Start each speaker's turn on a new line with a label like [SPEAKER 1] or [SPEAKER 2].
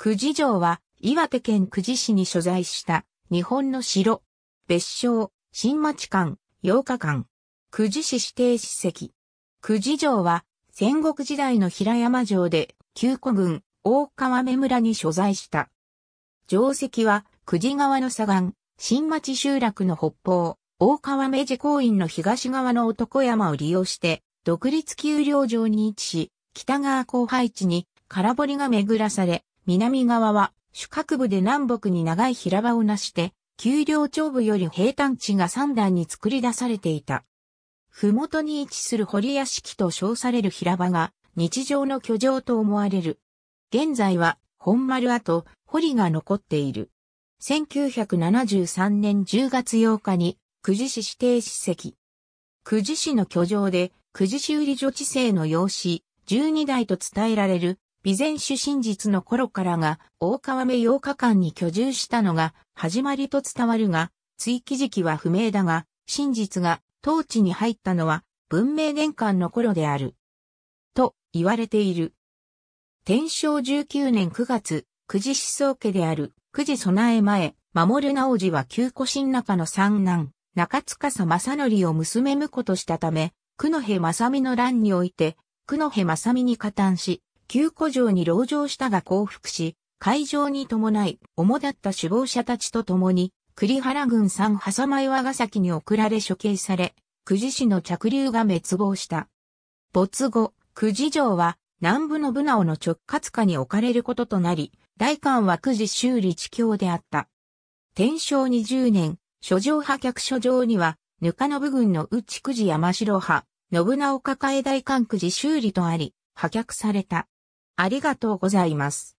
[SPEAKER 1] 久慈
[SPEAKER 2] 城は岩手県久慈市に所在した日本の城、別称、新町間、8日間、久慈市指定史跡。久慈城は戦国時代の平山城で旧古郡大川目村に所在した。城跡は久慈川の左岸、新町集落の北方、大川目寺公園の東側の男山を利用して、独立丘陵城に位置し、北側後配地に空堀が巡らされ、南側は主角部で南北に長い平場をなして、丘陵頂部より平坦地が三段に作り出されていた。麓に位置する堀屋敷と称される平場が日常の居城と思われる。現在は本丸跡、堀が残っている。1973年10月8日に久慈市指定史跡。久慈市の居城で久慈市売り女地制の養子12代と伝えられる備前主真実の頃からが、大川目8日間に居住したのが、始まりと伝わるが、追記時期は不明だが、真実が、当地に入ったのは、文明年間の頃である。と、言われている。天正19年9月、久慈思想家である、久慈備え前、守直次は旧古新中の三男、中塚正則を娘婿としたため、久野正美の乱において、久野正美に加担し、旧古城に籠城したが降伏し、会場に伴い、主だった首謀者たちと共に、栗原軍三挟間岩ヶ崎に送られ処刑され、久慈市の着流が滅亡した。没後、久慈城は南部のブナの直轄下に置かれることとなり、大官は久慈修理地教であった。天正20年、諸城派客諸城には、ぬかの部軍の内久慈山城派、信直抱え大官久慈修理とあり、破却された。ありがとうございます。